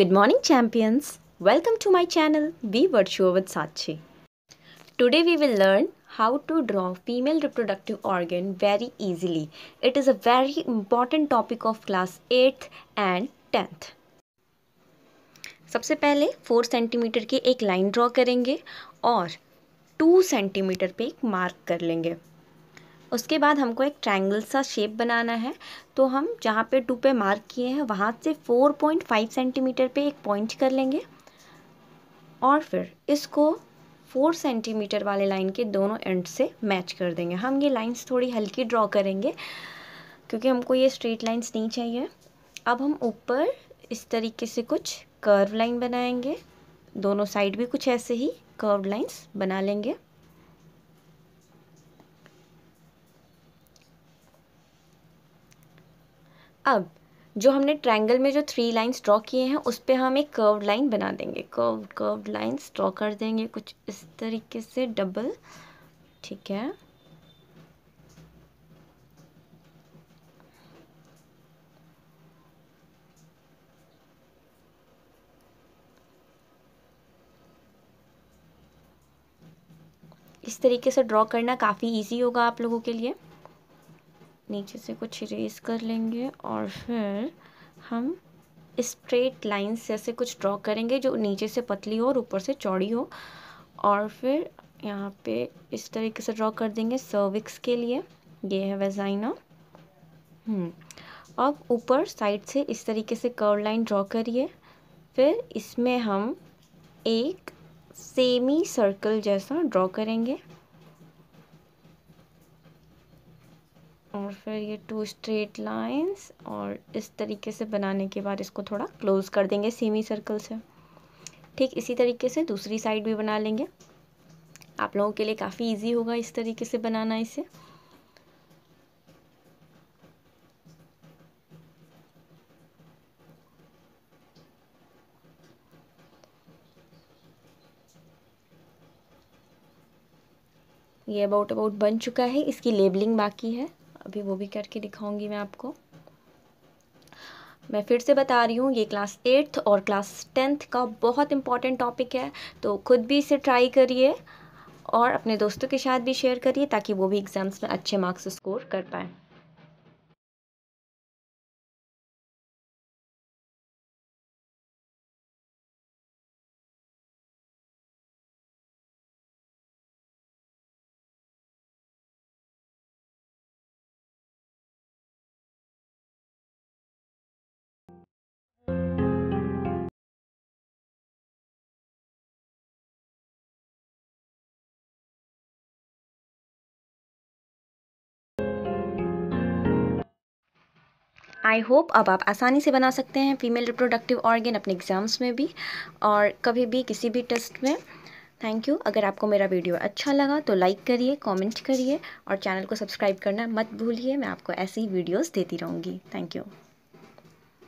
Good morning champions. Welcome to my channel Be Virtual with Sachi. Today we will learn how to draw female reproductive organ very easily. It is a very important topic of class 8th and 10th. सबसे पहले 4 centimetre की एक line draw करेंगे और 2 centimetre पे एक mark कर लेंगे उसके बाद हमको एक ट्रायंगल सा शेप बनाना है तो हम जहाँ पे टू पे मार्क किए हैं वहाँ से 4.5 सेंटीमीटर पे एक पॉइंट कर लेंगे और फिर इसको 4 सेंटीमीटर वाले लाइन के दोनों एंड से मैच कर देंगे हम ये लाइंस थोड़ी हल्की ड्रॉ करेंगे क्योंकि हमको ये स्ट्रेट लाइंस नहीं चाहिए अब हम ऊपर इस तरीके से कुछ कर्व लाइन बनाएंगे दोनों साइड भी कुछ ऐसे ही कर्व लाइंस बना लेंगे अब जो हमने ट्रायंगल में जो थ्री लाइंस ड्रॉ किए हैं उस पर हम एक कर्व लाइन बना देंगे कर्व कर्व लाइंस ड्रॉ कर देंगे कुछ इस तरीके से डबल ठीक है इस तरीके से ड्रॉ करना काफ़ी इजी होगा आप लोगों के लिए नीचे से कुछ इरेज कर लेंगे और फिर हम स्ट्रेट लाइंस जैसे कुछ ड्रॉ करेंगे जो नीचे से पतली हो और ऊपर से चौड़ी हो और फिर यहाँ पे इस तरीके से ड्रॉ कर देंगे सर्विक्स के लिए ये है वेजाइना हम्म, अब ऊपर साइड से इस तरीके से कर्व लाइन ड्रॉ करिए फिर इसमें हम एक सेमी सर्कल जैसा ड्रॉ करेंगे और फिर ये टू स्ट्रेट लाइंस और इस तरीके से बनाने के बाद इसको थोड़ा क्लोज़ कर देंगे सेमी सर्कल से ठीक इसी तरीके से दूसरी साइड भी बना लेंगे आप लोगों के लिए काफ़ी इजी होगा इस तरीके से बनाना इसे ये अबाउट अबाउट बन चुका है इसकी लेबलिंग बाकी है अभी वो भी करके दिखाऊंगी मैं आपको मैं फिर से बता रही हूँ ये क्लास एट्थ और क्लास टेंथ का बहुत इंपॉर्टेंट टॉपिक है तो ख़ुद भी इसे ट्राई करिए और अपने दोस्तों के साथ भी शेयर करिए ताकि वो भी एग्ज़ाम्स में अच्छे मार्क्स स्कोर कर पाएँ आई होप अब आप आसानी से बना सकते हैं फीमेल रिप्रोडक्टिव ऑर्गेन अपने एग्ज़ाम्स में भी और कभी भी किसी भी टेस्ट में थैंक यू अगर आपको मेरा वीडियो अच्छा लगा तो लाइक करिए कमेंट करिए और चैनल को सब्सक्राइब करना मत भूलिए मैं आपको ऐसी वीडियोस देती रहूँगी थैंक यू